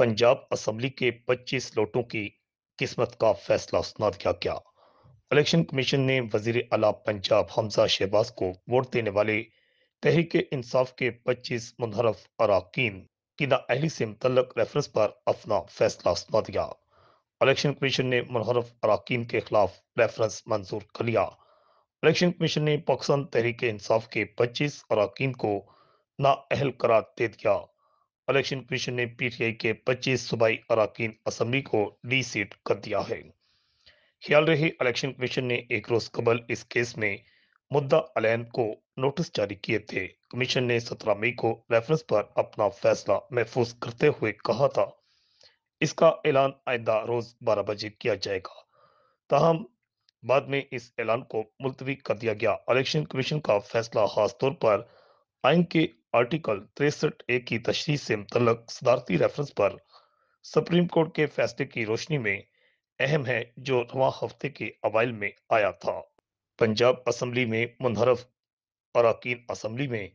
Punjab assembly के 25 लोटों की किस्मत का फैसला सुना दिया गया इलेक्शन कमीशन ने वजीर अला पंजाब हमजा शहबाज को वोट देने वाले तहरीक इंसाफ के 25 मुनहरफ अरकान की नाअहली से मुतलक रेफरेंस पर अपना फैसला सुना दिया इलेक्शन कमीशन ने मुनहरफ अरकान के खिलाफ रेफरेंस मंजूर कर लिया इलेक्शन कमीशन ने पाकिस्तान तहरीक इंसाफ के 25 अरकान को नाअहल करार दे दिया इलेक्शन कमीशन ने पीटीआई के 25 सूबाई अरकान असम्बली को डी सीट कर दिया है ख्याल रहे इलेक्शन कमीशन ने एक रोज कबल इस केस में मुद्दा अलैन को नोटिस जारी किए थे कमीशन ने 17 मई को रेफरेंस पर अपना फैसला महफूज करते हुए कहा था इसका ऐलान आइंदा रोज 12 बजे किया जाएगा ताहम बाद में इस ऐलान को मुलतवी कर दिया गया इलेक्शन कमीशन का फैसला खासतौर पर आइन के आर्टिकल तिरसठ ए की तशरी से मुतलक सदारती रेफरेंस पर सुप्रीम कोर्ट के फैसले की रोशनी में अहम है जो रवा हफ्ते के अवाइल में आया था पंजाब असम्बली में मुनहरफ अरकान असम्बली में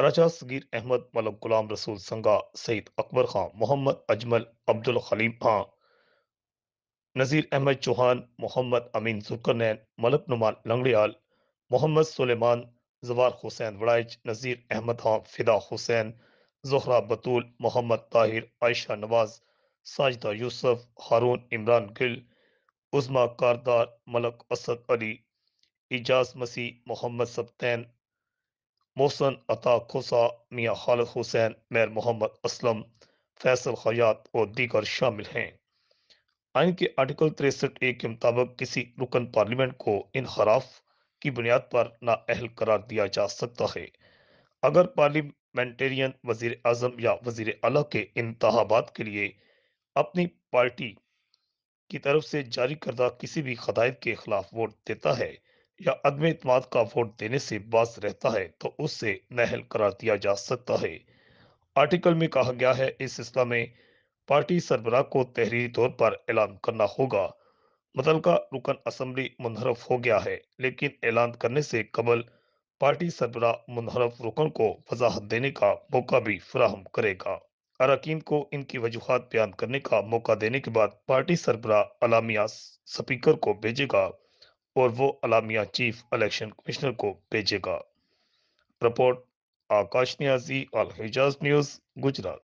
राजा सगीर अहमद मलक गुलाम रसूल संगा सईद अकबर खां मोहम्मद अजमल अब्दुल खलीम खां नज़ीर अहमद चौहान मोहम्मद अमीन जुलकरनैन मलक नुमान लंगड़ियाल मोहम्मद सुलेमान जवार हुसैन वड़ाइच नज़ीर अहमद हाँ फिदा हुसैन जहरा बतूल मोहम्मद ताहिर आयशा नवाज साजदा यूसुफ हारून इमरान गिल उज़मा कारदार मलक असद अली इजाज मसीह मोहम्मद सप्तैन मोहसन अता खोसा मियाँ खालद हुसैन मेर मोहम्मद असलम फैसल हयात और दीगर शामिल हैं आइन के आर्टिकल तिरसठ ए के मुताबिक किसी रुकन पार्लियामेंट को इनहराफ की बुनियाद पर नाअहल करार दिया जा सकता है अगर पार्लियामेंटेरियन वजीर अजम या वजीर अला के इंतबात के लिए अपनी पार्टी की तरफ से जारी करदा किसी भी खदायत के खिलाफ वोट देता है या अदम अतमाद का वोट देने से बाज रहता है तो उससे नहल करार दिया जा सकता है आर्टिकल में कहा गया है इस सिलसिला में पार्टी सरबराह को तहरीरी तौर पर ऐलान करना होगा मतलका रुकन असम्बली मुनहरफ हो गया है लेकिन ऐलान करने से कबल पार्टी सरबरा मुनहरफ रुकन को वजाहत देने का मौका भी फ्राहम करेगा अरकान को इनकी वजूहत बयान करने का मौका देने के बाद पार्टी सरबरा अलामिया स्पीकर को भेजेगा और वो अलामिया चीफ इलेक्शन कमिश्नर को भेजेगा रिपोर्ट आकाश न्याजी और हिजाज न्यूज़ गुजरात